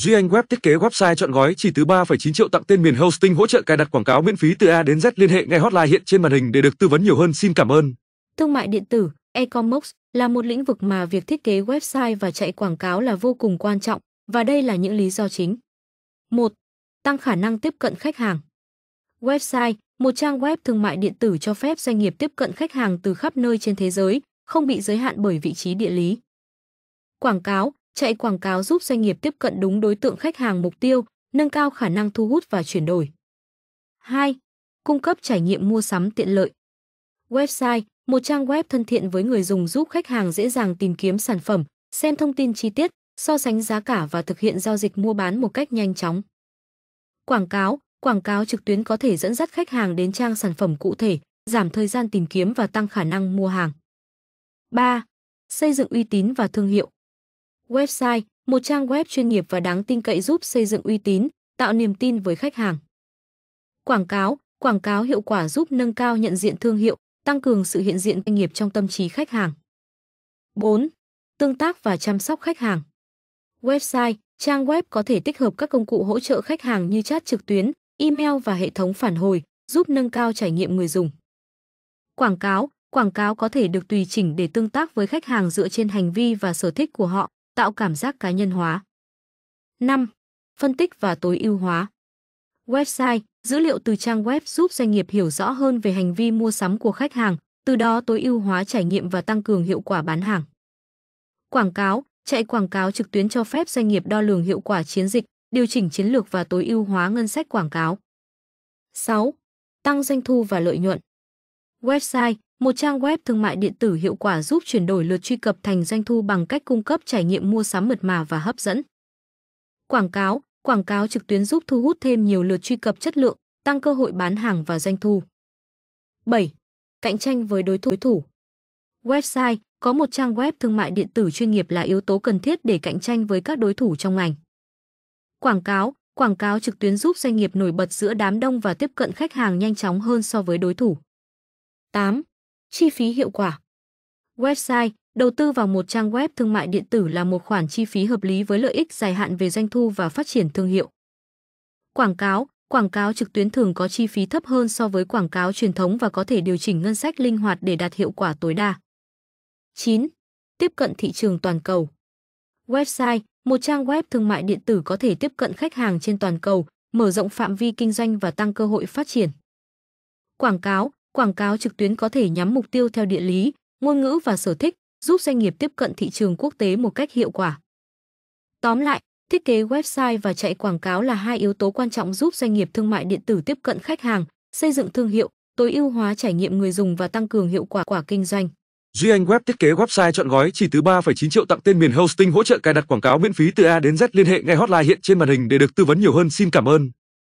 Duy Anh Web thiết kế website chọn gói chỉ từ 3,9 triệu tặng tên miền hosting hỗ trợ cài đặt quảng cáo miễn phí từ A đến Z liên hệ ngay hotline hiện trên màn hình để được tư vấn nhiều hơn. Xin cảm ơn. Thương mại điện tử, e-commerce là một lĩnh vực mà việc thiết kế website và chạy quảng cáo là vô cùng quan trọng và đây là những lý do chính. 1. Tăng khả năng tiếp cận khách hàng. Website, một trang web thương mại điện tử cho phép doanh nghiệp tiếp cận khách hàng từ khắp nơi trên thế giới, không bị giới hạn bởi vị trí địa lý. Quảng cáo chạy quảng cáo giúp doanh nghiệp tiếp cận đúng đối tượng khách hàng mục tiêu, nâng cao khả năng thu hút và chuyển đổi. 2. Cung cấp trải nghiệm mua sắm tiện lợi. Website, một trang web thân thiện với người dùng giúp khách hàng dễ dàng tìm kiếm sản phẩm, xem thông tin chi tiết, so sánh giá cả và thực hiện giao dịch mua bán một cách nhanh chóng. Quảng cáo, quảng cáo trực tuyến có thể dẫn dắt khách hàng đến trang sản phẩm cụ thể, giảm thời gian tìm kiếm và tăng khả năng mua hàng. 3. Xây dựng uy tín và thương hiệu. Website, một trang web chuyên nghiệp và đáng tin cậy giúp xây dựng uy tín, tạo niềm tin với khách hàng. Quảng cáo, quảng cáo hiệu quả giúp nâng cao nhận diện thương hiệu, tăng cường sự hiện diện doanh nghiệp trong tâm trí khách hàng. 4. Tương tác và chăm sóc khách hàng. Website, trang web có thể tích hợp các công cụ hỗ trợ khách hàng như chat trực tuyến, email và hệ thống phản hồi, giúp nâng cao trải nghiệm người dùng. Quảng cáo, quảng cáo có thể được tùy chỉnh để tương tác với khách hàng dựa trên hành vi và sở thích của họ, tạo cảm giác cá nhân hóa. 5. Phân tích và tối ưu hóa. Website, dữ liệu từ trang web giúp doanh nghiệp hiểu rõ hơn về hành vi mua sắm của khách hàng, từ đó tối ưu hóa trải nghiệm và tăng cường hiệu quả bán hàng. Quảng cáo, chạy quảng cáo trực tuyến cho phép doanh nghiệp đo lường hiệu quả chiến dịch, điều chỉnh chiến lược và tối ưu hóa ngân sách quảng cáo. 6. Tăng doanh thu và lợi nhuận. Website, một trang web thương mại điện tử hiệu quả giúp chuyển đổi lượt truy cập thành doanh thu bằng cách cung cấp trải nghiệm mua sắm mượt mà và hấp dẫn. Quảng cáo, quảng cáo trực tuyến giúp thu hút thêm nhiều lượt truy cập chất lượng, tăng cơ hội bán hàng và doanh thu. 7. Cạnh tranh với đối thủ. Đối thủ. Website, có một trang web thương mại điện tử chuyên nghiệp là yếu tố cần thiết để cạnh tranh với các đối thủ trong ngành. Quảng cáo, quảng cáo trực tuyến giúp doanh nghiệp nổi bật giữa đám đông và tiếp cận khách hàng nhanh chóng hơn so với đối thủ. 8. Chi phí hiệu quả Website Đầu tư vào một trang web thương mại điện tử là một khoản chi phí hợp lý với lợi ích dài hạn về doanh thu và phát triển thương hiệu. Quảng cáo Quảng cáo trực tuyến thường có chi phí thấp hơn so với quảng cáo truyền thống và có thể điều chỉnh ngân sách linh hoạt để đạt hiệu quả tối đa. 9. Tiếp cận thị trường toàn cầu Website Một trang web thương mại điện tử có thể tiếp cận khách hàng trên toàn cầu, mở rộng phạm vi kinh doanh và tăng cơ hội phát triển. Quảng cáo quảng cáo trực tuyến có thể nhắm mục tiêu theo địa lý, ngôn ngữ và sở thích, giúp doanh nghiệp tiếp cận thị trường quốc tế một cách hiệu quả. Tóm lại, thiết kế website và chạy quảng cáo là hai yếu tố quan trọng giúp doanh nghiệp thương mại điện tử tiếp cận khách hàng, xây dựng thương hiệu, tối ưu hóa trải nghiệm người dùng và tăng cường hiệu quả quả kinh doanh. Duy Anh Web thiết kế website chọn gói chỉ từ 3,9 triệu tặng tên miền hosting hỗ trợ cài đặt quảng cáo miễn phí từ A đến Z liên hệ ngay hotline hiện trên màn hình để được tư vấn nhiều hơn. Xin cảm ơn.